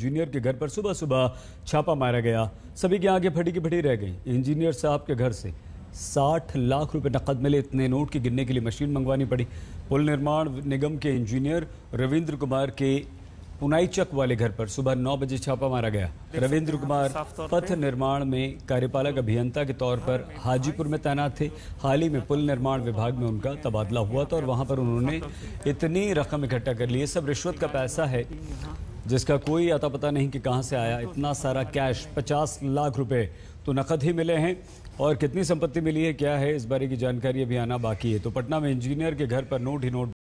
Engineer के घर पर सुबह सुबह छापा मारा गया सभी के आगे फटी की फटी रह गई इंजीनियर साहब के घर से साठ लाख रुपए नकद मिले इतने नोट के गिनने के लिए मशीन मंगवानी पड़ी पुल निर्माण निगम के इंजीनियर रविंद्र कुमार के पुनाईचक वाले घर पर सुबह नौ बजे छापा मारा गया रविंद्र कुमार पथ निर्माण में कार्यपालक अभियंता के तौर पर हाँ, हाजीपुर में तैनात थे हाल ही में पुल निर्माण विभाग में उनका तबादला हुआ था और वहां पर उन्होंने इतनी रकम इकट्ठा कर ली सब रिश्वत का पैसा है हाँ। जिसका कोई अता पता नहीं कि कहां से आया इतना सारा कैश पचास लाख रुपए तो नकद ही मिले हैं और कितनी संपत्ति मिली है क्या है इस बारे की जानकारी अभी आना बाकी है तो पटना में इंजीनियर के घर पर नोट ही नोट